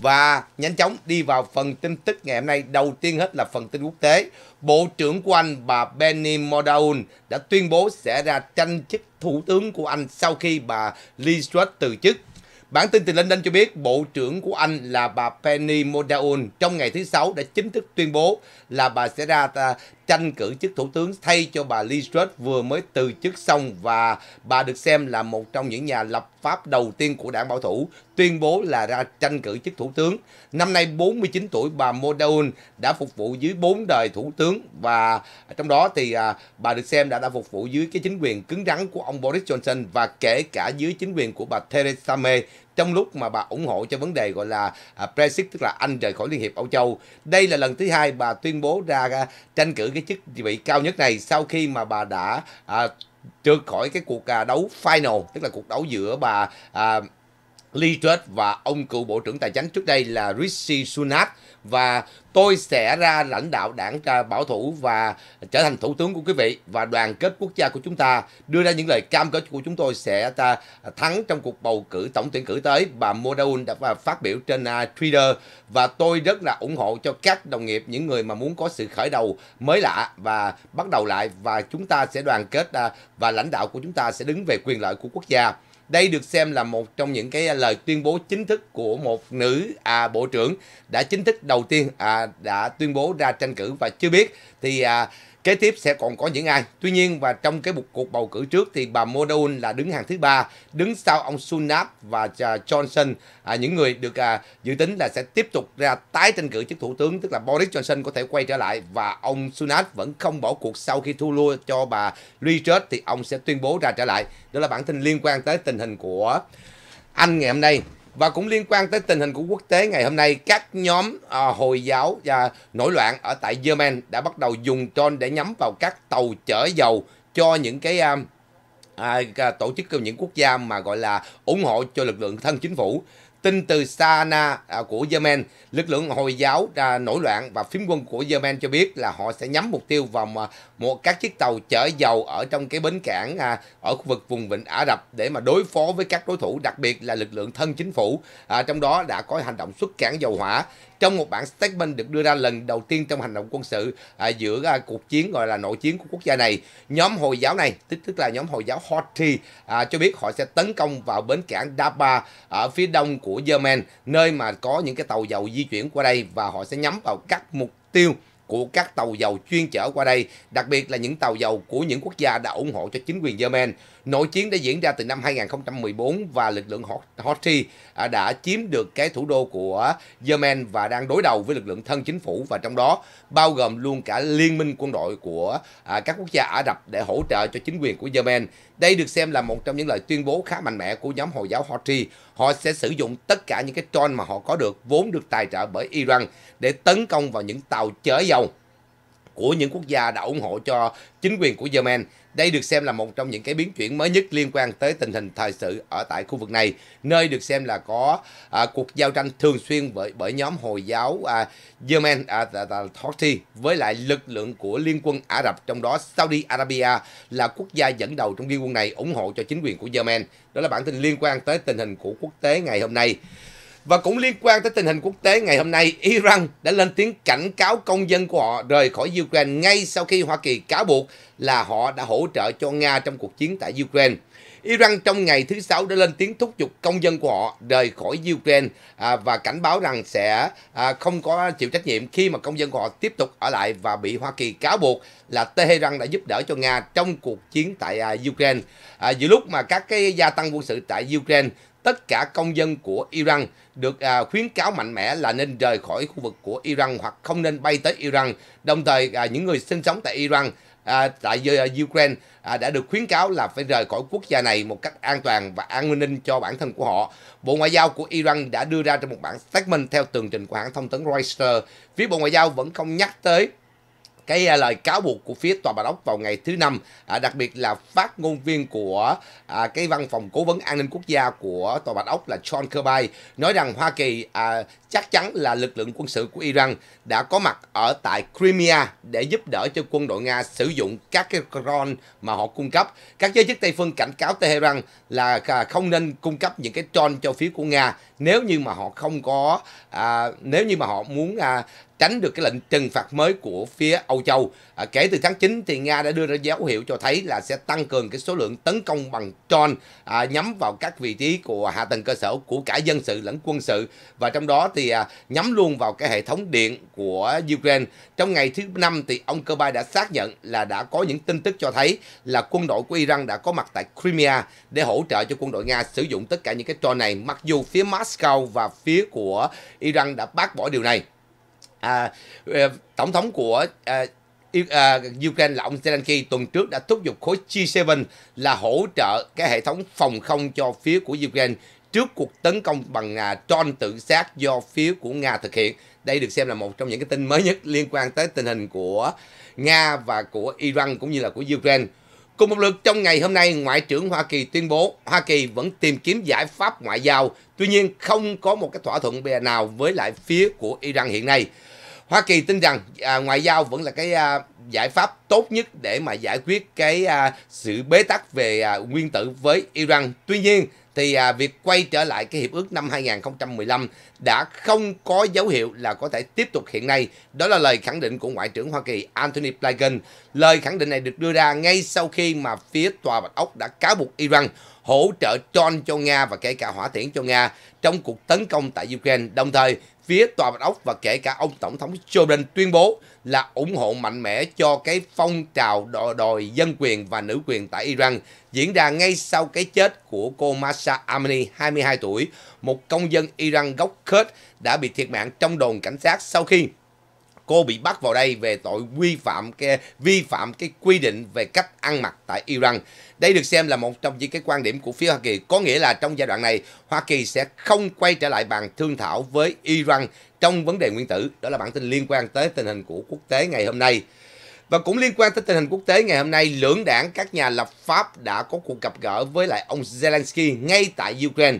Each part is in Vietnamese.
Và nhanh chóng đi vào phần tin tức ngày hôm nay. Đầu tiên hết là phần tin quốc tế. Bộ trưởng của Anh bà Benny Mordaun đã tuyên bố sẽ ra tranh chức thủ tướng của Anh sau khi bà Liz Truss từ chức. Bản tin từ London cho biết Bộ trưởng của Anh là bà Penny Mordaun trong ngày thứ Sáu đã chính thức tuyên bố là bà sẽ ra tranh cử chức thủ tướng thay cho bà Liz Truss vừa mới từ chức xong và bà được xem là một trong những nhà lập pháp đầu tiên của đảng bảo thủ tuyên bố là ra tranh cử chức thủ tướng. Năm nay 49 tuổi bà Modaun đã phục vụ dưới 4 đời thủ tướng và trong đó thì à, bà được xem đã đã phục vụ dưới cái chính quyền cứng rắn của ông Boris Johnson và kể cả dưới chính quyền của bà Theresa May trong lúc mà bà ủng hộ cho vấn đề gọi là à, Brexit tức là Anh rời khỏi Liên hiệp Âu Châu. Đây là lần thứ hai bà tuyên bố ra à, tranh cử cái chức vị cao nhất này sau khi mà bà đã à, trượt khỏi cái cuộc à, đấu final tức là cuộc đấu giữa bà à, Lee Truss và ông cựu Bộ trưởng Tài chính trước đây là Rishi Sunak và tôi sẽ ra lãnh đạo đảng à, bảo thủ và trở thành thủ tướng của quý vị và đoàn kết quốc gia của chúng ta đưa ra những lời cam kết của chúng tôi sẽ ta thắng trong cuộc bầu cử tổng tuyển cử tới bà Modaun đã à, phát biểu trên à, Twitter và tôi rất là ủng hộ cho các đồng nghiệp những người mà muốn có sự khởi đầu mới lạ và bắt đầu lại và chúng ta sẽ đoàn kết và lãnh đạo của chúng ta sẽ đứng về quyền lợi của quốc gia đây được xem là một trong những cái lời tuyên bố chính thức của một nữ à, bộ trưởng đã chính thức đầu tiên à, đã tuyên bố ra tranh cử và chưa biết thì à, Kế tiếp sẽ còn có những ai? Tuy nhiên và trong cái cuộc bầu cử trước thì bà Moon là đứng hàng thứ ba, đứng sau ông Sunak và à, Johnson, à, những người được à, dự tính là sẽ tiếp tục ra tái tranh cử chức thủ tướng, tức là Boris Johnson có thể quay trở lại và ông Sunak vẫn không bỏ cuộc sau khi thua lua cho bà Richard thì ông sẽ tuyên bố ra trở lại. Đó là bản tin liên quan tới tình hình của anh ngày hôm nay. Và cũng liên quan tới tình hình của quốc tế ngày hôm nay, các nhóm à, Hồi giáo và nổi loạn ở tại Yemen đã bắt đầu dùng drone để nhắm vào các tàu chở dầu cho những cái à, à, tổ chức của những quốc gia mà gọi là ủng hộ cho lực lượng thân chính phủ tin từ Sana à, của Yemen, lực lượng Hồi giáo nổi loạn và phiến quân của Yemen cho biết là họ sẽ nhắm mục tiêu vào một các chiếc tàu chở dầu ở trong cái bến cảng à, ở khu vực vùng vịnh Ả Rập để mà đối phó với các đối thủ, đặc biệt là lực lượng thân chính phủ. À, trong đó đã có hành động xuất cảng dầu hỏa trong một bản statement được đưa ra lần đầu tiên trong hành động quân sự à, giữa à, cuộc chiến gọi là nội chiến của quốc gia này nhóm hồi giáo này tức tức là nhóm hồi giáo Houthi à, cho biết họ sẽ tấn công vào bến cảng Daba ở phía đông của Yemen nơi mà có những cái tàu dầu di chuyển qua đây và họ sẽ nhắm vào các mục tiêu của các tàu dầu chuyên chở qua đây, đặc biệt là những tàu dầu của những quốc gia đã ủng hộ cho chính quyền Yemen. Nội chiến đã diễn ra từ năm 2014 và lực lượng Houthi à, đã chiếm được cái thủ đô của Yemen và đang đối đầu với lực lượng thân chính phủ và trong đó bao gồm luôn cả liên minh quân đội của à, các quốc gia Ả Rập để hỗ trợ cho chính quyền của Yemen. Đây được xem là một trong những lời tuyên bố khá mạnh mẽ của nhóm Hồi giáo Houthi. Họ sẽ sử dụng tất cả những cái drone mà họ có được vốn được tài trợ bởi Iran để tấn công vào những tàu chở dầu của những quốc gia đã ủng hộ cho chính quyền của Yemen. Đây được xem là một trong những cái biến chuyển mới nhất liên quan tới tình hình thời sự ở tại khu vực này, nơi được xem là có à, cuộc giao tranh thường xuyên bởi bởi nhóm Hồi giáo à, Yemen à, à, à, với lại lực lượng của Liên quân Ả Rập, trong đó Saudi Arabia là quốc gia dẫn đầu trong liên quân này ủng hộ cho chính quyền của Yemen. Đó là bản tin liên quan tới tình hình của quốc tế ngày hôm nay. Và cũng liên quan tới tình hình quốc tế ngày hôm nay, Iran đã lên tiếng cảnh cáo công dân của họ rời khỏi Ukraine ngay sau khi Hoa Kỳ cáo buộc là họ đã hỗ trợ cho Nga trong cuộc chiến tại Ukraine. Iran trong ngày thứ Sáu đã lên tiếng thúc giục công dân của họ rời khỏi Ukraine à, và cảnh báo rằng sẽ à, không có chịu trách nhiệm khi mà công dân của họ tiếp tục ở lại và bị Hoa Kỳ cáo buộc là Tehran đã giúp đỡ cho Nga trong cuộc chiến tại à, Ukraine. À, giữa lúc mà các cái gia tăng quân sự tại Ukraine tất cả công dân của Iran được à, khuyến cáo mạnh mẽ là nên rời khỏi khu vực của Iran hoặc không nên bay tới Iran. Đồng thời à, những người sinh sống tại Iran à, tại à, Ukraine à, đã được khuyến cáo là phải rời khỏi quốc gia này một cách an toàn và an ninh cho bản thân của họ. Bộ Ngoại giao của Iran đã đưa ra trong một bản statement theo tường trình của hãng thông tấn Reuters. Phía Bộ Ngoại giao vẫn không nhắc tới cái à, lời cáo buộc của phía tòa Bà Đốc vào ngày thứ năm, à, đặc biệt là phát ngôn viên của à, cái văn phòng cố vấn an ninh quốc gia của tòa Bà Đốc là John Kirby nói rằng Hoa Kỳ à, chắc chắn là lực lượng quân sự của Iran đã có mặt ở tại Crimea để giúp đỡ cho quân đội Nga sử dụng các cái drone mà họ cung cấp. Các giới chức Tây phương cảnh cáo Tehran là à, không nên cung cấp những cái tron cho phía của Nga nếu như mà họ không có à, nếu như mà họ muốn à, tránh được cái lệnh trừng phạt mới của phía Âu Châu. À, kể từ tháng 9 thì Nga đã đưa ra dấu hiệu cho thấy là sẽ tăng cường cái số lượng tấn công bằng tron à, nhắm vào các vị trí của hạ tầng cơ sở của cả dân sự lẫn quân sự và trong đó thì à, nhắm luôn vào cái hệ thống điện của Ukraine. Trong ngày thứ năm thì ông Kirby đã xác nhận là đã có những tin tức cho thấy là quân đội của Iran đã có mặt tại Crimea để hỗ hỗ trợ cho quân đội Nga sử dụng tất cả những cái drone này mặc dù phía Moscow và phía của Iran đã bác bỏ điều này. À, ờ, tổng thống của à, Ukraine là ông Zelensky tuần trước đã thúc giục khối G7 là hỗ trợ cái hệ thống phòng không cho phía của Ukraine trước cuộc tấn công bằng à, drone tự sát do phía của Nga thực hiện. Đây được xem là một trong những cái tin mới nhất liên quan tới tình hình của Nga và của Iran cũng như là của Ukraine. Cùng một lượt trong ngày hôm nay, Ngoại trưởng Hoa Kỳ tuyên bố Hoa Kỳ vẫn tìm kiếm giải pháp ngoại giao, tuy nhiên không có một cái thỏa thuận bè nào với lại phía của Iran hiện nay. Hoa Kỳ tin rằng à, ngoại giao vẫn là cái à, giải pháp tốt nhất để mà giải quyết cái à, sự bế tắc về à, nguyên tử với Iran. Tuy nhiên, thì à, việc quay trở lại cái hiệp ước năm 2015 đã không có dấu hiệu là có thể tiếp tục hiện nay. Đó là lời khẳng định của Ngoại trưởng Hoa Kỳ Anthony Blinken. Lời khẳng định này được đưa ra ngay sau khi mà phía Tòa Bạch Ốc đã cáo buộc Iran hỗ trợ John cho Nga và kể cả hỏa tiễn cho Nga trong cuộc tấn công tại Ukraine. Đồng thời, phía Tòa Bạch Ốc và kể cả ông Tổng thống Joe Biden tuyên bố là ủng hộ mạnh mẽ cho cái phong trào đòi, đòi dân quyền và nữ quyền tại Iran diễn ra ngay sau cái chết của cô Masa Amini, 22 tuổi, một công dân Iran gốc Kurd đã bị thiệt mạng trong đồn cảnh sát sau khi cô bị bắt vào đây về tội vi phạm cái vi phạm cái quy định về cách ăn mặc tại Iran. Đây được xem là một trong những cái quan điểm của phía Hoa Kỳ, có nghĩa là trong giai đoạn này, Hoa Kỳ sẽ không quay trở lại bàn thương thảo với Iran trong vấn đề nguyên tử. Đó là bản tin liên quan tới tình hình của quốc tế ngày hôm nay. Và cũng liên quan tới tình hình quốc tế ngày hôm nay, lưỡng đảng các nhà lập pháp đã có cuộc gặp gỡ với lại ông Zelensky ngay tại Ukraine.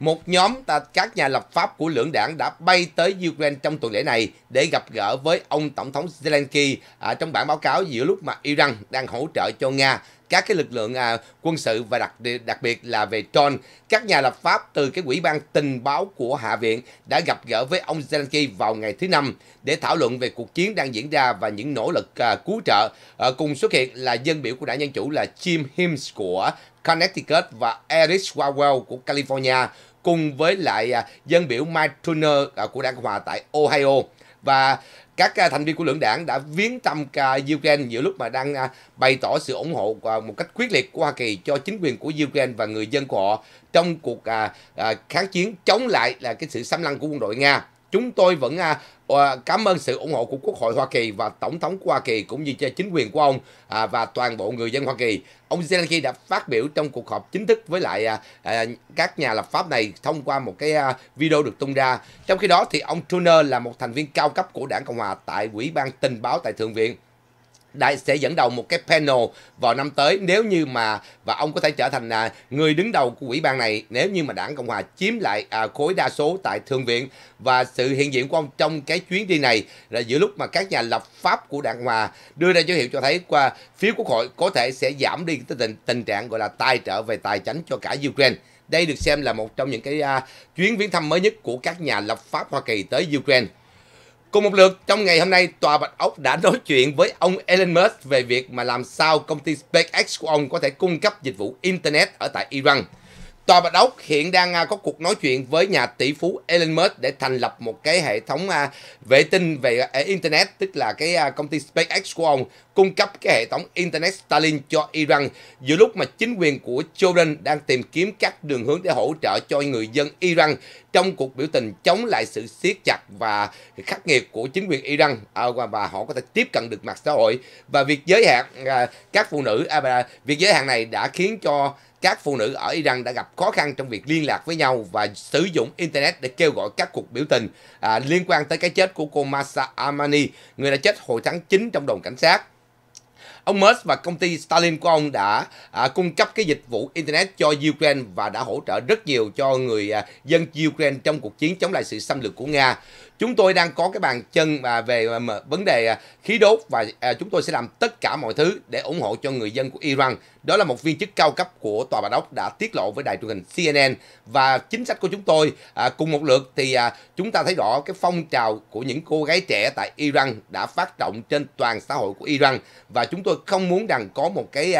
Một nhóm các nhà lập pháp của lưỡng đảng đã bay tới Ukraine trong tuần lễ này để gặp gỡ với ông Tổng thống Zelensky à, trong bản báo cáo giữa lúc mà Iran đang hỗ trợ cho Nga các cái lực lượng à, quân sự và đặc đặc biệt là về Tron. Các nhà lập pháp từ cái quỹ ban tình báo của Hạ viện đã gặp gỡ với ông Zelensky vào ngày thứ năm để thảo luận về cuộc chiến đang diễn ra và những nỗ lực à, cứu trợ. À, cùng xuất hiện là dân biểu của đảng Dân Chủ là Jim Himes của Connecticut và Eric Swalwell của California cùng với lại à, dân biểu Mike Turner à, của đảng Cộng hòa tại Ohio và các à, thành viên của lưỡng đảng đã viếng thăm Ukraine giữa lúc mà đang à, bày tỏ sự ủng hộ à, một cách quyết liệt của Hoa Kỳ cho chính quyền của Ukraine và người dân của họ trong cuộc kháng chiến chống lại là cái sự xâm lăng của quân đội Nga chúng tôi vẫn à, ờ, cảm ơn sự ủng hộ của Quốc hội Hoa Kỳ và Tổng thống của Hoa Kỳ cũng như chính quyền của ông à, và toàn bộ người dân Hoa Kỳ. Ông Zelensky đã phát biểu trong cuộc họp chính thức với lại à, à các nhà lập pháp này thông qua một cái à, video được tung ra. Trong khi đó thì ông Turner là một thành viên cao cấp của đảng Cộng hòa tại Ủy ban Tình báo tại Thượng viện đại sẽ dẫn đầu một cái panel vào năm tới nếu như mà và ông có thể trở thành à, người đứng đầu của ủy ban này nếu như mà đảng cộng hòa chiếm lại à, khối đa số tại thượng viện và sự hiện diện của ông trong cái chuyến đi này là giữa lúc mà các nhà lập pháp của đảng hòa đưa ra dấu hiệu cho thấy qua phiếu quốc hội có thể sẽ giảm đi cái tình, tình trạng gọi là tài trợ về tài chính cho cả ukraine đây được xem là một trong những cái uh, chuyến viếng thăm mới nhất của các nhà lập pháp Hoa Kỳ tới Ukraine. Cùng một lượt, trong ngày hôm nay, Tòa Bạch Ốc đã nói chuyện với ông Elon Musk về việc mà làm sao công ty SpaceX của ông có thể cung cấp dịch vụ Internet ở tại Iran. Tòa Bạch Ốc hiện đang à, có cuộc nói chuyện với nhà tỷ phú Elon Musk để thành lập một cái hệ thống à, vệ tinh về à, Internet, tức là cái công ty SpaceX của ông, cung cấp cái hệ thống Internet Starlink cho Iran, giữa lúc mà chính quyền của Jordan đang tìm kiếm các đường hướng để hỗ trợ cho người dân Iran trong cuộc biểu tình chống lại sự siết chặt và khắc nghiệt của chính quyền Iran và họ có thể tiếp cận được mặt xã hội và việc giới hạn các phụ nữ việc giới hạn này đã khiến cho các phụ nữ ở Iran đã gặp khó khăn trong việc liên lạc với nhau và sử dụng Internet để kêu gọi các cuộc biểu tình à, liên quan tới cái chết của cô Masa Amani, người đã chết hồi tháng 9 trong đồn cảnh sát. Ông Musk và công ty Stalin của ông đã à, cung cấp cái dịch vụ Internet cho Ukraine và đã hỗ trợ rất nhiều cho người à, dân Ukraine trong cuộc chiến chống lại sự xâm lược của Nga chúng tôi đang có cái bàn chân và về à, vấn đề à, khí đốt và à, chúng tôi sẽ làm tất cả mọi thứ để ủng hộ cho người dân của Iran. Đó là một viên chức cao cấp của tòa bà đốc đã tiết lộ với đài truyền hình CNN và chính sách của chúng tôi cùng một lượt thì chúng ta thấy rõ cái phong trào của những cô gái trẻ tại Iran đã phát động trên toàn xã hội của Iran và chúng tôi không muốn rằng có một cái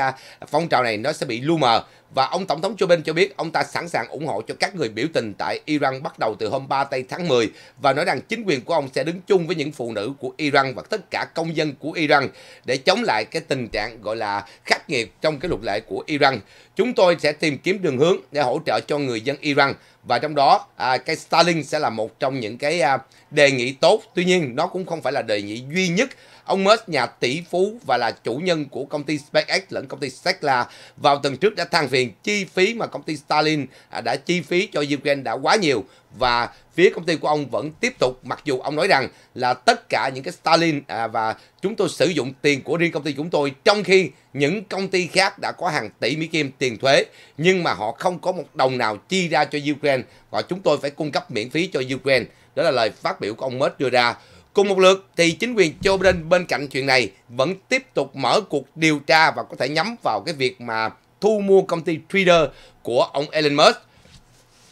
phong trào này nó sẽ bị lu mờ và ông Tổng thống Joe Biden cho biết ông ta sẵn sàng ủng hộ cho các người biểu tình tại Iran bắt đầu từ hôm 3 tây tháng 10 và nói rằng chính quyền của ông sẽ đứng chung với những phụ nữ của Iran và tất cả công dân của Iran để chống lại cái tình trạng gọi là khắc nghiệt trong cái luật lệ của Iran. Chúng tôi sẽ tìm kiếm đường hướng để hỗ trợ cho người dân Iran và trong đó à, cái Starlink sẽ là một trong những cái à, đề nghị tốt. Tuy nhiên nó cũng không phải là đề nghị duy nhất. Ông Musk nhà tỷ phú và là chủ nhân của công ty SpaceX lẫn công ty Tesla vào tuần trước đã than phiền chi phí mà công ty Starlink à, đã chi phí cho Ukraine đã quá nhiều và phía công ty của ông vẫn tiếp tục mặc dù ông nói rằng là tất cả những cái Stalin à, và chúng tôi sử dụng tiền của riêng công ty chúng tôi trong khi những công ty khác đã có hàng tỷ Mỹ Kim tiền thuế nhưng mà họ không có một đồng nào chi ra cho Ukraine và chúng tôi phải cung cấp miễn phí cho Ukraine. Đó là lời phát biểu của ông Musk đưa ra. Cùng một lượt thì chính quyền Joe Biden bên cạnh chuyện này vẫn tiếp tục mở cuộc điều tra và có thể nhắm vào cái việc mà thu mua công ty Twitter của ông Elon Musk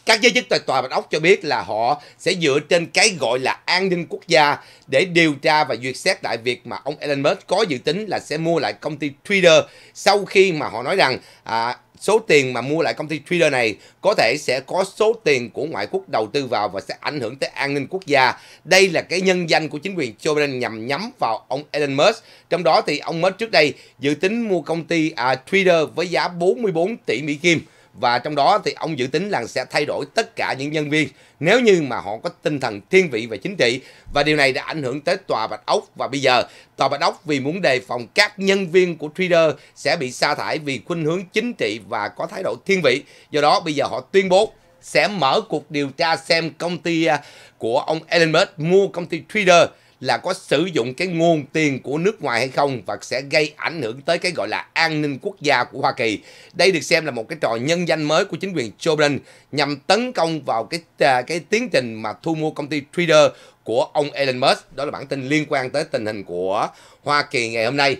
các giới chức tại tòa Bạch Ốc cho biết là họ sẽ dựa trên cái gọi là an ninh quốc gia để điều tra và duyệt xét lại việc mà ông Elon Musk có dự tính là sẽ mua lại công ty Twitter sau khi mà họ nói rằng à, số tiền mà mua lại công ty Twitter này có thể sẽ có số tiền của ngoại quốc đầu tư vào và sẽ ảnh hưởng tới an ninh quốc gia. Đây là cái nhân danh của chính quyền Joe Biden nhằm nhắm vào ông Elon Musk. Trong đó thì ông Musk trước đây dự tính mua công ty à, Twitter với giá 44 tỷ Mỹ Kim và trong đó thì ông dự tính là sẽ thay đổi tất cả những nhân viên nếu như mà họ có tinh thần thiên vị về chính trị và điều này đã ảnh hưởng tới tòa Bạch Ốc và bây giờ tòa Bạch Ốc vì muốn đề phòng các nhân viên của trader sẽ bị sa thải vì khuynh hướng chính trị và có thái độ thiên vị do đó bây giờ họ tuyên bố sẽ mở cuộc điều tra xem công ty à, của ông Elon Musk mua công ty trader là có sử dụng cái nguồn tiền của nước ngoài hay không và sẽ gây ảnh hưởng tới cái gọi là an ninh quốc gia của Hoa Kỳ. Đây được xem là một cái trò nhân danh mới của chính quyền Joe Biden nhằm tấn công vào cái à, cái tiến trình mà thu mua công ty Twitter của ông Elon Musk. Đó là bản tin liên quan tới tình hình của Hoa Kỳ ngày hôm nay.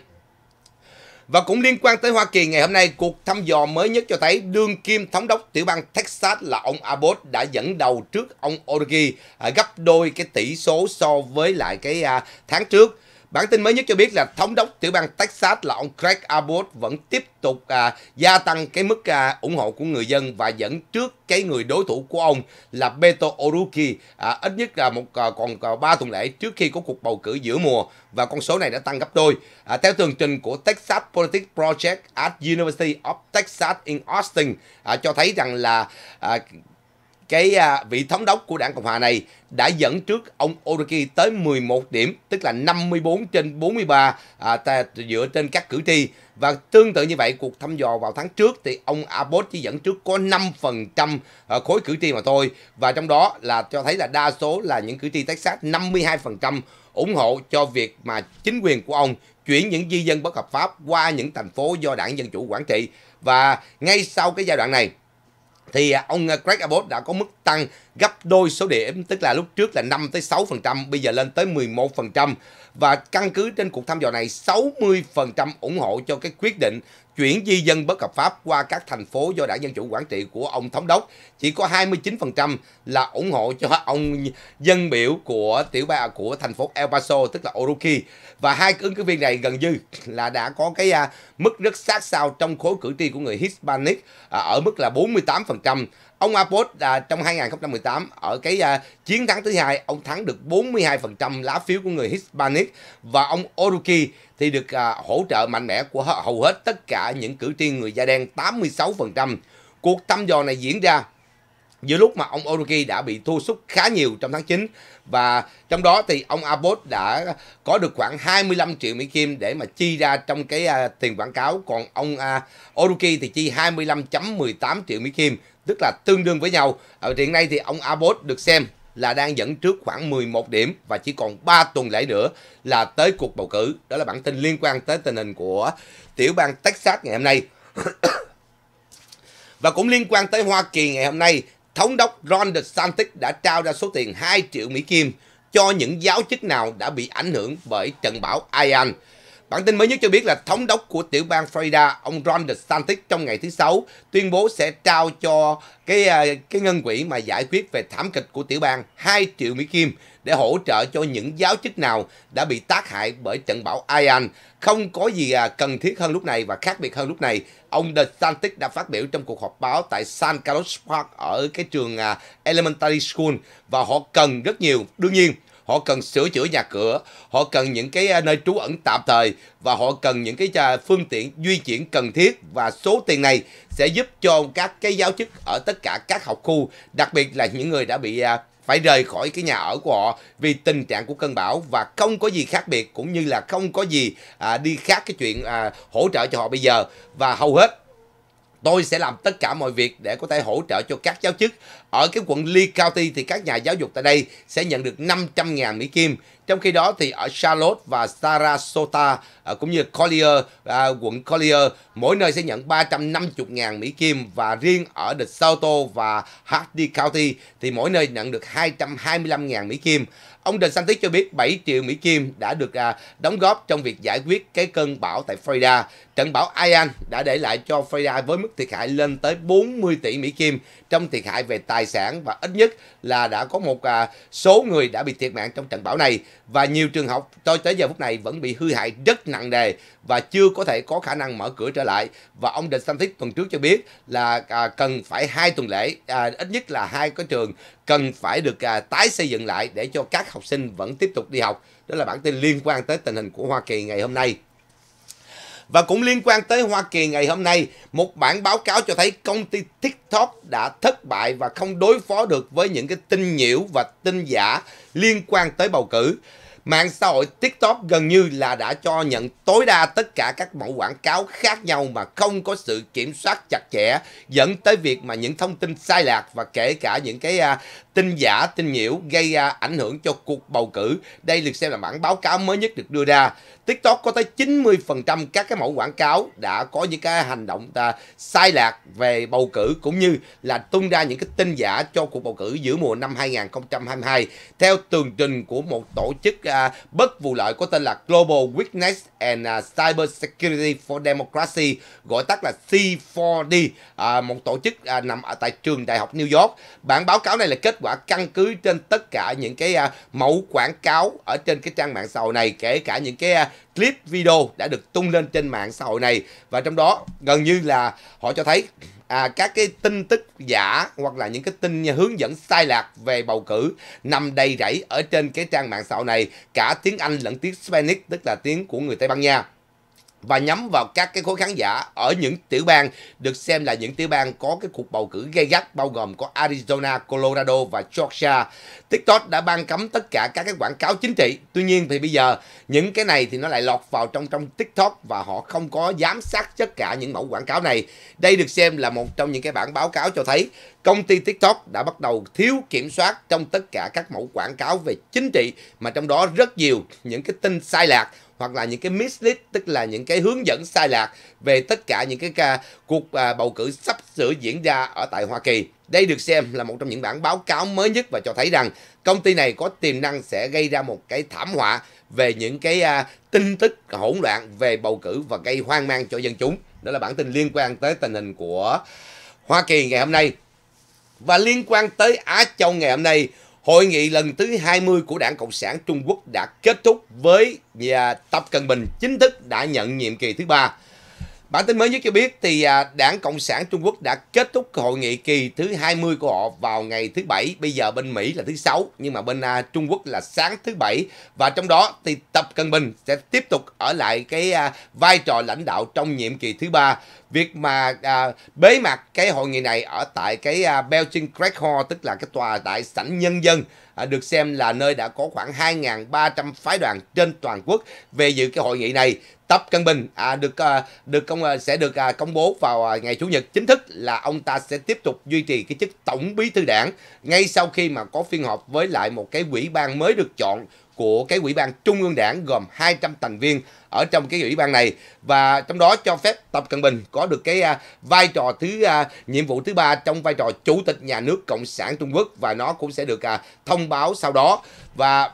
Và cũng liên quan tới Hoa Kỳ ngày hôm nay, cuộc thăm dò mới nhất cho thấy đương kim thống đốc tiểu bang Texas là ông Abbott đã dẫn đầu trước ông Odogi à, gấp đôi cái tỷ số so với lại cái à, tháng trước. Bản tin mới nhất cho biết là thống đốc tiểu bang Texas là ông Craig Abbott vẫn tiếp tục à, gia tăng cái mức à, ủng hộ của người dân và dẫn trước cái người đối thủ của ông là Beto O'Rourke à, ít nhất là một à, còn à, 3 tuần lễ trước khi có cuộc bầu cử giữa mùa và con số này đã tăng gấp đôi. À, theo tường trình của Texas Politics Project at University of Texas in Austin à, cho thấy rằng là à, cái à, vị thống đốc của đảng Cộng hòa này đã dẫn trước ông Oroki tới 11 điểm, tức là 54 trên 43 à, ta, dựa trên các cử tri. Và tương tự như vậy, cuộc thăm dò vào tháng trước thì ông Abbott chỉ dẫn trước có 5% à, khối cử tri mà thôi. Và trong đó là cho thấy là đa số là những cử tri Texas 52% ủng hộ cho việc mà chính quyền của ông chuyển những di dân bất hợp pháp qua những thành phố do đảng Dân Chủ quản trị. Và ngay sau cái giai đoạn này, thì à, ông à, Craig Abbott đã có mức tăng gấp đôi số điểm, tức là lúc trước là 5 tới 6%, bây giờ lên tới 11% và căn cứ trên cuộc thăm dò này 60% ủng hộ cho cái quyết định chuyển di dân bất hợp pháp qua các thành phố do đảng Dân Chủ quản trị của ông thống đốc. Chỉ có 29% là ủng hộ cho ông dân biểu của tiểu bang của thành phố El Paso, tức là Oroki. Và hai ứng cử viên này gần như là đã có cái à, mức rất sát sao trong khối cử tri của người Hispanic à, ở mức là 48%. Ông Apos à, trong 2018 ở cái à, chiến thắng thứ hai ông thắng được 42% lá phiếu của người Hispanic và ông Oruki thì được à, hỗ trợ mạnh mẽ của hầu hết tất cả những cử tri người da đen 86%. Cuộc thăm dò này diễn ra giữa lúc mà ông oruki đã bị thua sút khá nhiều trong tháng 9 và trong đó thì ông Abbott đã có được khoảng 25 triệu Mỹ Kim để mà chi ra trong cái uh, tiền quảng cáo còn ông uh, à, Oroki thì chi 25.18 triệu Mỹ Kim tức là tương đương với nhau. Ở ờ, hiện nay thì ông Abbott được xem là đang dẫn trước khoảng 11 điểm và chỉ còn 3 tuần lễ nữa là tới cuộc bầu cử. Đó là bản tin liên quan tới tình hình của tiểu bang Texas ngày hôm nay. và cũng liên quan tới Hoa Kỳ ngày hôm nay, thống đốc Ron DeSantis đã trao ra số tiền 2 triệu Mỹ Kim cho những giáo chức nào đã bị ảnh hưởng bởi trận bão Ian. Bản tin mới nhất cho biết là thống đốc của tiểu bang Florida, ông Ron DeSantis trong ngày thứ Sáu tuyên bố sẽ trao cho cái à, cái ngân quỹ mà giải quyết về thảm kịch của tiểu bang 2 triệu Mỹ Kim để hỗ trợ cho những giáo chức nào đã bị tác hại bởi trận bão Ian. Không có gì à, cần thiết hơn lúc này và khác biệt hơn lúc này. Ông DeSantis đã phát biểu trong cuộc họp báo tại San Carlos Park ở cái trường à, Elementary School và họ cần rất nhiều. Đương nhiên, họ cần sửa chữa nhà cửa, họ cần những cái à, nơi trú ẩn tạm thời và họ cần những cái à, phương tiện di chuyển cần thiết và số tiền này sẽ giúp cho các cái giáo chức ở tất cả các học khu, đặc biệt là những người đã bị à, phải rời khỏi cái nhà ở của họ vì tình trạng của cơn bão và không có gì khác biệt cũng như là không có gì à, đi khác cái chuyện à, hỗ trợ cho họ bây giờ và hầu hết tôi sẽ làm tất cả mọi việc để có thể hỗ trợ cho các giáo chức ở cái quận Lee County thì các nhà giáo dục tại đây sẽ nhận được 500.000 Mỹ Kim. Trong khi đó thì ở Charlotte và Sarasota à, cũng như Collier, à, quận Collier, mỗi nơi sẽ nhận 350.000 Mỹ Kim và riêng ở DeSoto và Hardy County thì mỗi nơi nhận được 225.000 Mỹ Kim. Ông DeSantis cho biết 7 triệu Mỹ Kim đã được à, đóng góp trong việc giải quyết cái cơn bão tại Florida. Trận bão Ian đã để lại cho Florida với mức thiệt hại lên tới 40 tỷ Mỹ Kim trong thiệt hại về tài tài sản và ít nhất là đã có một à, số người đã bị thiệt mạng trong trận bão này và nhiều trường học cho tới giờ phút này vẫn bị hư hại rất nặng nề và chưa có thể có khả năng mở cửa trở lại và ông đinh sam thích tuần trước cho biết là à, cần phải hai tuần lễ à, ít nhất là hai cái trường cần phải được à, tái xây dựng lại để cho các học sinh vẫn tiếp tục đi học đó là bản tin liên quan tới tình hình của Hoa Kỳ ngày hôm nay và cũng liên quan tới Hoa Kỳ ngày hôm nay, một bản báo cáo cho thấy công ty TikTok đã thất bại và không đối phó được với những cái tin nhiễu và tin giả liên quan tới bầu cử. Mạng xã hội TikTok gần như là đã cho nhận tối đa tất cả các mẫu quảng cáo khác nhau mà không có sự kiểm soát chặt chẽ dẫn tới việc mà những thông tin sai lạc và kể cả những cái à, tin giả, tin nhiễu gây ra ảnh hưởng cho cuộc bầu cử. Đây được xem là bản báo cáo mới nhất được đưa ra. TikTok có tới 90% các cái mẫu quảng cáo đã có những cái hành động ta sai lạc về bầu cử cũng như là tung ra những cái tin giả cho cuộc bầu cử giữa mùa năm 2022 theo tường trình của một tổ chức à, bất vụ lợi có tên là Global Witness and à, Cyber Security for Democracy gọi tắt là C4D, à, một tổ chức à, nằm ở tại trường đại học New York. Bản báo cáo này là kết quả căn cứ trên tất cả những cái à, mẫu quảng cáo ở trên cái trang mạng xã hội này kể cả những cái à, clip video đã được tung lên trên mạng xã hội này và trong đó gần như là họ cho thấy à, các cái tin tức giả hoặc là những cái tin hướng dẫn sai lạc về bầu cử nằm đầy rẫy ở trên cái trang mạng xã hội này cả tiếng Anh lẫn tiếng Spanish tức là tiếng của người Tây Ban Nha và nhắm vào các cái khối khán giả ở những tiểu bang được xem là những tiểu bang có cái cuộc bầu cử gay gắt bao gồm có Arizona, Colorado và Georgia. TikTok đã ban cấm tất cả các cái quảng cáo chính trị. Tuy nhiên thì bây giờ những cái này thì nó lại lọt vào trong trong TikTok và họ không có giám sát tất cả những mẫu quảng cáo này. Đây được xem là một trong những cái bản báo cáo cho thấy công ty TikTok đã bắt đầu thiếu kiểm soát trong tất cả các mẫu quảng cáo về chính trị mà trong đó rất nhiều những cái tin sai lạc hoặc là những cái mislead tức là những cái hướng dẫn sai lạc về tất cả những cái ca cuộc à, bầu cử sắp sửa diễn ra ở tại Hoa Kỳ. Đây được xem là một trong những bản báo cáo mới nhất và cho thấy rằng công ty này có tiềm năng sẽ gây ra một cái thảm họa về những cái à, tin tức hỗn loạn về bầu cử và gây hoang mang cho dân chúng. Đó là bản tin liên quan tới tình hình của Hoa Kỳ ngày hôm nay. Và liên quan tới Á Châu ngày hôm nay, Hội nghị lần thứ 20 của Đảng Cộng sản Trung Quốc đã kết thúc với và Tập Cận Bình chính thức đã nhận nhiệm kỳ thứ ba. Bản tin mới nhất cho biết thì à, Đảng Cộng sản Trung Quốc đã kết thúc hội nghị kỳ thứ 20 của họ vào ngày thứ Bảy. Bây giờ bên Mỹ là thứ Sáu, nhưng mà bên à, Trung Quốc là sáng thứ Bảy. Và trong đó thì Tập Cận Bình sẽ tiếp tục ở lại cái à, vai trò lãnh đạo trong nhiệm kỳ thứ ba. Việc mà à, bế mạc cái hội nghị này ở tại cái à, Belgian Craig Hall, tức là cái tòa đại sảnh nhân dân, à, được xem là nơi đã có khoảng 2.300 phái đoàn trên toàn quốc về dự cái hội nghị này Tập Cận Bình à, được à, được công à, sẽ được à, công bố vào à, ngày chủ nhật chính thức là ông ta sẽ tiếp tục duy trì cái chức tổng bí thư đảng ngay sau khi mà có phiên họp với lại một cái ủy ban mới được chọn của cái ủy ban trung ương đảng gồm 200 thành viên ở trong cái ủy ban này và trong đó cho phép Tập Cận Bình có được cái à, vai trò thứ à, nhiệm vụ thứ ba trong vai trò chủ tịch nhà nước cộng sản Trung Quốc và nó cũng sẽ được à, thông báo sau đó và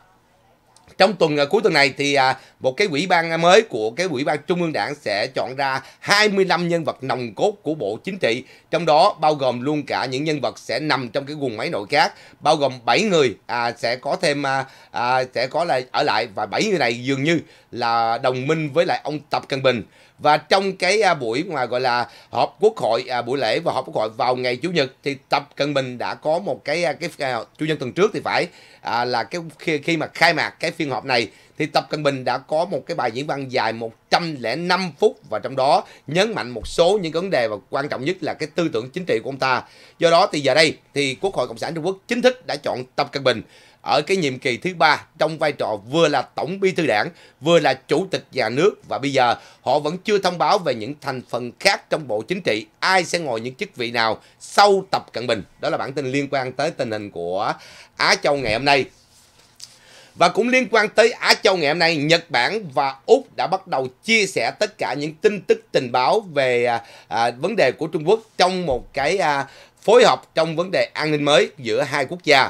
trong tuần à, cuối tuần này thì à, một cái ủy ban mới của cái ủy ban trung ương đảng sẽ chọn ra 25 nhân vật nòng cốt của bộ chính trị trong đó bao gồm luôn cả những nhân vật sẽ nằm trong cái quần máy nội các bao gồm 7 người à, sẽ có thêm à, à, sẽ có lại ở lại và 7 người này dường như là đồng minh với lại ông Tập Cận Bình và trong cái à, buổi mà gọi là họp quốc hội à, buổi lễ và họp quốc hội vào ngày chủ nhật thì tập cận bình đã có một cái à, cái chủ nhật tuần trước thì phải là cái khi, khi mà khai mạc cái phiên họp này thì Tập Cận Bình đã có một cái bài diễn văn dài 105 phút và trong đó nhấn mạnh một số những vấn đề và quan trọng nhất là cái tư tưởng chính trị của ông ta. Do đó thì giờ đây thì Quốc hội Cộng sản Trung Quốc chính thức đã chọn Tập Cận Bình ở cái nhiệm kỳ thứ ba trong vai trò vừa là tổng bí thư đảng, vừa là chủ tịch nhà nước và bây giờ họ vẫn chưa thông báo về những thành phần khác trong bộ chính trị, ai sẽ ngồi những chức vị nào sau Tập Cận Bình. Đó là bản tin liên quan tới tình hình của Á Châu ngày hôm nay. Và cũng liên quan tới Á Châu ngày hôm nay, Nhật Bản và Úc đã bắt đầu chia sẻ tất cả những tin tức tình báo về à, à vấn đề của Trung Quốc trong một cái à, phối hợp trong vấn đề an ninh mới giữa hai quốc gia.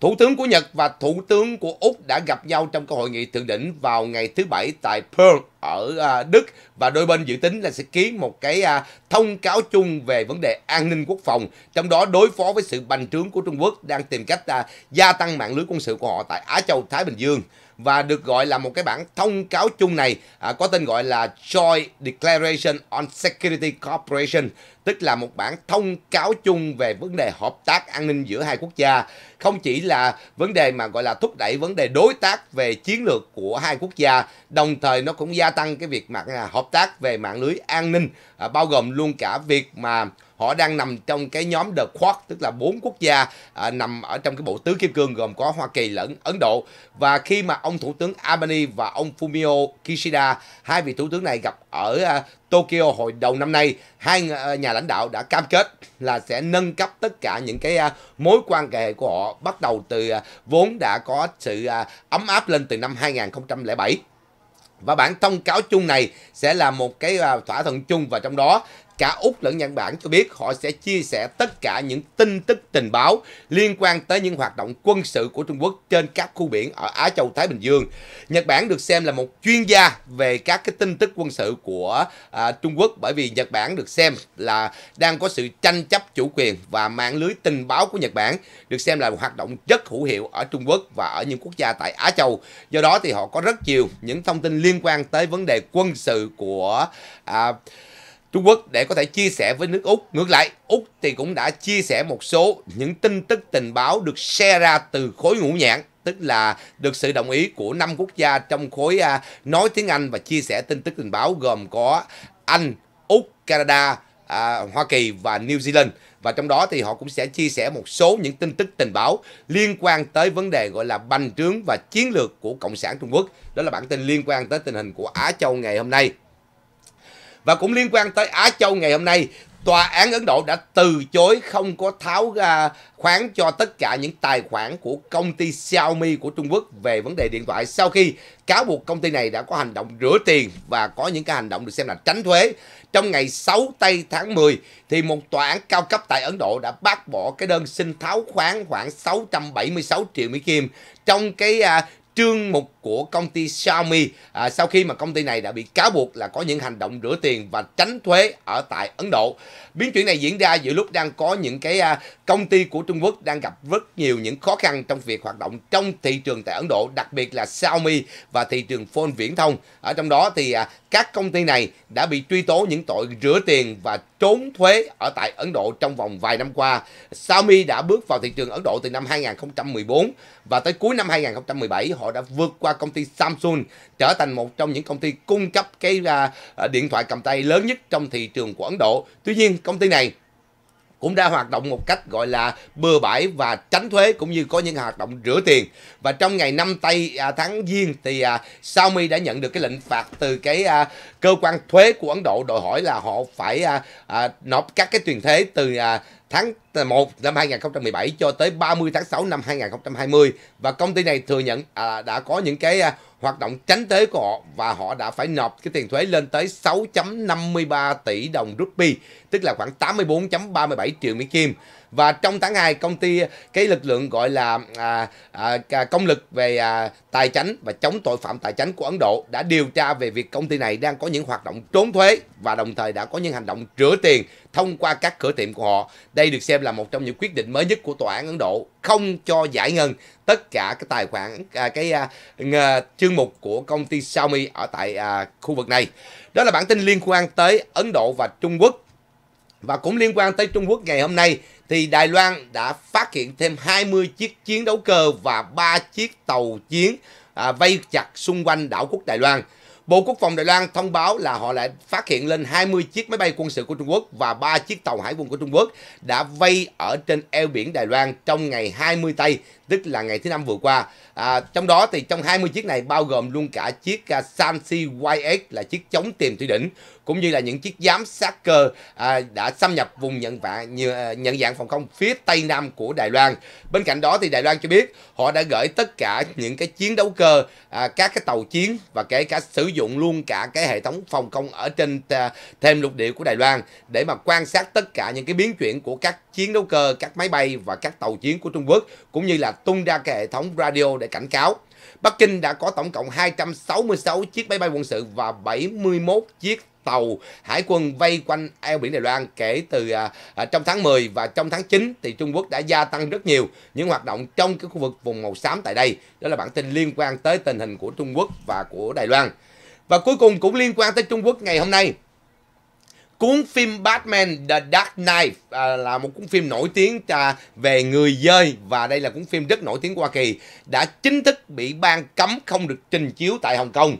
Thủ tướng của Nhật và Thủ tướng của Úc đã gặp nhau trong cuộc hội nghị thượng đỉnh vào ngày thứ Bảy tại Perth ở à, Đức và đôi bên dự tính là sẽ ký một cái à, thông cáo chung về vấn đề an ninh quốc phòng, trong đó đối phó với sự bành trướng của Trung Quốc đang tìm cách à, gia tăng mạng lưới quân sự của họ tại Á Châu Thái Bình Dương và được gọi là một cái bản thông cáo chung này à, có tên gọi là Joint Declaration on Security Cooperation, tức là một bản thông cáo chung về vấn đề hợp tác an ninh giữa hai quốc gia, không chỉ là vấn đề mà gọi là thúc đẩy vấn đề đối tác về chiến lược của hai quốc gia, đồng thời nó cũng gia tăng cái việc mà à, hợp tác về mạng lưới an ninh à, bao gồm luôn cả việc mà họ đang nằm trong cái nhóm The Quad tức là bốn quốc gia à, nằm ở trong cái bộ tứ kim cương gồm có Hoa Kỳ lẫn Ấn Độ và khi mà ông thủ tướng Albany và ông Fumio Kishida hai vị thủ tướng này gặp ở à, Tokyo hồi đầu năm nay hai à, nhà lãnh đạo đã cam kết là sẽ nâng cấp tất cả những cái à, mối quan hệ của họ bắt đầu từ à, vốn đã có sự à, ấm áp lên từ năm 2007 và bản thông cáo chung này sẽ là một cái à, thỏa thuận chung và trong đó cả Úc lẫn Nhật Bản cho biết họ sẽ chia sẻ tất cả những tin tức tình báo liên quan tới những hoạt động quân sự của Trung Quốc trên các khu biển ở Á Châu Thái Bình Dương. Nhật Bản được xem là một chuyên gia về các cái tin tức quân sự của à, Trung Quốc bởi vì Nhật Bản được xem là đang có sự tranh chấp chủ quyền và mạng lưới tình báo của Nhật Bản được xem là một hoạt động rất hữu hiệu ở Trung Quốc và ở những quốc gia tại Á Châu. Do đó thì họ có rất nhiều những thông tin liên quan tới vấn đề quân sự của à, Trung Quốc để có thể chia sẻ với nước Úc. Ngược lại, Úc thì cũng đã chia sẻ một số những tin tức tình báo được share ra từ khối ngũ nhãn tức là được sự đồng ý của năm quốc gia trong khối à, nói tiếng Anh và chia sẻ tin tức tình báo gồm có Anh, Úc, Canada, à, Hoa Kỳ và New Zealand và trong đó thì họ cũng sẽ chia sẻ một số những tin tức tình báo liên quan tới vấn đề gọi là bành trướng và chiến lược của Cộng sản Trung Quốc. Đó là bản tin liên quan tới tình hình của Á Châu ngày hôm nay. Và cũng liên quan tới Á Châu ngày hôm nay, tòa án Ấn Độ đã từ chối không có tháo ra khoán cho tất cả những tài khoản của công ty Xiaomi của Trung Quốc về vấn đề điện thoại sau khi cáo buộc công ty này đã có hành động rửa tiền và có những cái hành động được xem là tránh thuế. Trong ngày 6 tây tháng 10 thì một tòa án cao cấp tại Ấn Độ đã bác bỏ cái đơn xin tháo khoán khoảng 676 triệu Mỹ Kim trong cái à, trương mục của công ty Xiaomi à, sau khi mà công ty này đã bị cáo buộc là có những hành động rửa tiền và tránh thuế ở tại Ấn Độ. Biến chuyển này diễn ra giữa lúc đang có những cái à, công ty của Trung Quốc đang gặp rất nhiều những khó khăn trong việc hoạt động trong thị trường tại Ấn Độ, đặc biệt là Xiaomi và thị trường phone viễn thông. Ở trong đó thì à, các công ty này đã bị truy tố những tội rửa tiền và trốn thuế ở tại Ấn Độ trong vòng vài năm qua. Xiaomi đã bước vào thị trường Ấn Độ từ năm 2014 và tới cuối năm 2017 họ đã vượt qua công ty Samsung trở thành một trong những công ty cung cấp cái à, điện thoại cầm tay lớn nhất trong thị trường của Ấn Độ. Tuy nhiên, công ty này cũng đã hoạt động một cách gọi là bừa bãi và tránh thuế cũng như có những hoạt động rửa tiền. Và trong ngày năm tây à, tháng Giêng thì sao à, mi đã nhận được cái lệnh phạt từ cái à, cơ quan thuế của Ấn Độ đòi hỏi là họ phải nộp các cái tiền thuế từ tháng 1 năm 2017 cho tới 30 tháng 6 năm 2020 và công ty này thừa nhận à, đã có những cái à, hoạt động tránh thuế của họ và họ đã phải nộp cái tiền thuế lên tới 6.53 tỷ đồng rupee, tức là khoảng 84.37 triệu Mỹ Kim và trong tháng 2 công ty cái lực lượng gọi là à, à, à công lực về à, tài chính và chống tội phạm tài chính của Ấn Độ đã điều tra về việc công ty này đang có những hoạt động trốn thuế và đồng thời đã có những hành động rửa tiền thông qua các cửa tiệm của họ. Đây được xem là một trong những quyết định mới nhất của tòa án Ấn Độ không cho giải ngân tất cả cái tài khoản à, cái à, chương mục của công ty Xiaomi ở tại à, khu vực này. Đó là bản tin liên quan tới Ấn Độ và Trung Quốc. Và cũng liên quan tới Trung Quốc ngày hôm nay thì Đài Loan đã phát hiện thêm 20 chiếc chiến đấu cơ và 3 chiếc tàu chiến à, vây chặt xung quanh đảo quốc Đài Loan. Bộ Quốc phòng Đài Loan thông báo là họ lại phát hiện lên 20 chiếc máy bay quân sự của Trung Quốc và 3 chiếc tàu hải quân của Trung Quốc đã vây ở trên eo biển Đài Loan trong ngày 20 Tây, tức là ngày thứ năm vừa qua. À, trong đó thì trong 20 chiếc này bao gồm luôn cả chiếc uh, à, Sanxi YX là chiếc chống tìm thủy đỉnh cũng như là những chiếc giám sát cơ à, đã xâm nhập vùng nhận dạng à, nhận dạng phòng không phía tây nam của Đài Loan. Bên cạnh đó thì Đài Loan cho biết họ đã gửi tất cả những cái chiến đấu cơ, à, các cái tàu chiến và kể cả sử dụng luôn cả cái hệ thống phòng không ở trên à, thêm lục địa của Đài Loan để mà quan sát tất cả những cái biến chuyển của các chiến đấu cơ, các máy bay và các tàu chiến của Trung Quốc cũng như là tung ra cái hệ thống radio để cảnh cáo. Bắc Kinh đã có tổng cộng 266 chiếc máy bay quân sự và 71 chiếc tàu hải quân vây quanh eo biển Đài Loan kể từ à, à trong tháng 10 và trong tháng 9 thì Trung Quốc đã gia tăng rất nhiều những hoạt động trong cái khu vực vùng màu xám tại đây. Đó là bản tin liên quan tới tình hình của Trung Quốc và của Đài Loan. Và cuối cùng cũng liên quan tới Trung Quốc ngày hôm nay. Cuốn phim Batman The Dark Knight à, là một cuốn phim nổi tiếng à, về người dơi và đây là cuốn phim rất nổi tiếng của Hoa Kỳ đã chính thức bị ban cấm không được trình chiếu tại Hồng Kông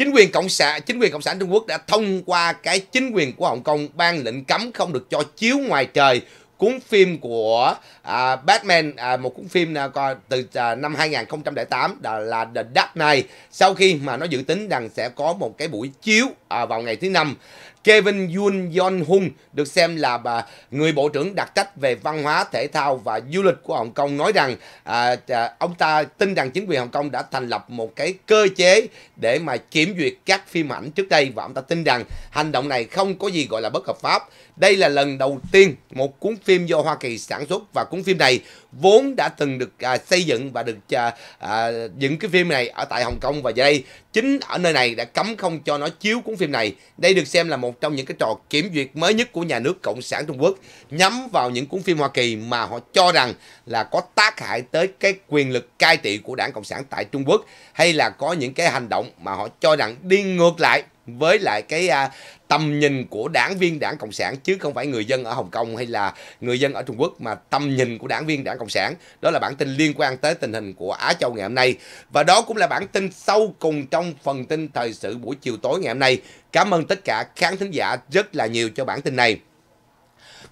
chính quyền cộng sản chính quyền cộng sản Trung Quốc đã thông qua cái chính quyền của Hồng Kông ban lệnh cấm không được cho chiếu ngoài trời cuốn phim của à, Batman à, một cuốn phim à, từ à, năm 2008 là, là The Dark Knight sau khi mà nó dự tính rằng sẽ có một cái buổi chiếu à, vào ngày thứ năm Kevin Yoon Yon Hung được xem là bà, người bộ trưởng đặc trách về văn hóa, thể thao và du lịch của Hồng Kông nói rằng à, à, ông ta tin rằng chính quyền Hồng Kông đã thành lập một cái cơ chế để mà kiểm duyệt các phim ảnh trước đây và ông ta tin rằng hành động này không có gì gọi là bất hợp pháp. Đây là lần đầu tiên một cuốn phim do Hoa Kỳ sản xuất và cuốn phim này vốn đã từng được à, xây dựng và được à, à, dựng cái phim này ở tại Hồng Kông và giờ đây chính ở nơi này đã cấm không cho nó chiếu cuốn phim này. Đây được xem là một trong những cái trò kiểm duyệt mới nhất của nhà nước Cộng sản Trung Quốc nhắm vào những cuốn phim Hoa Kỳ mà họ cho rằng là có tác hại tới cái quyền lực cai trị của Đảng Cộng sản tại Trung Quốc hay là có những cái hành động mà họ cho rằng đi ngược lại với lại cái à, tầm nhìn của đảng viên đảng cộng sản chứ không phải người dân ở hồng kông hay là người dân ở trung quốc mà tầm nhìn của đảng viên đảng cộng sản đó là bản tin liên quan tới tình hình của á châu ngày hôm nay và đó cũng là bản tin sâu cùng trong phần tin thời sự buổi chiều tối ngày hôm nay cảm ơn tất cả khán thính giả rất là nhiều cho bản tin này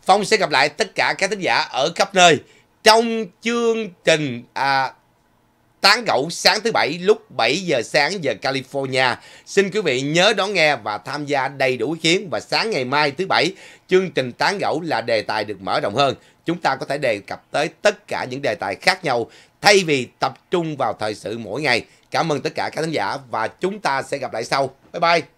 phong sẽ gặp lại tất cả các thính giả ở khắp nơi trong chương trình à, Tán gẫu sáng thứ bảy lúc 7 giờ sáng giờ California. Xin quý vị nhớ đón nghe và tham gia đầy đủ ý kiến và sáng ngày mai thứ bảy chương trình tán gẫu là đề tài được mở rộng hơn. Chúng ta có thể đề cập tới tất cả những đề tài khác nhau thay vì tập trung vào thời sự mỗi ngày. Cảm ơn tất cả các khán giả và chúng ta sẽ gặp lại sau. Bye bye.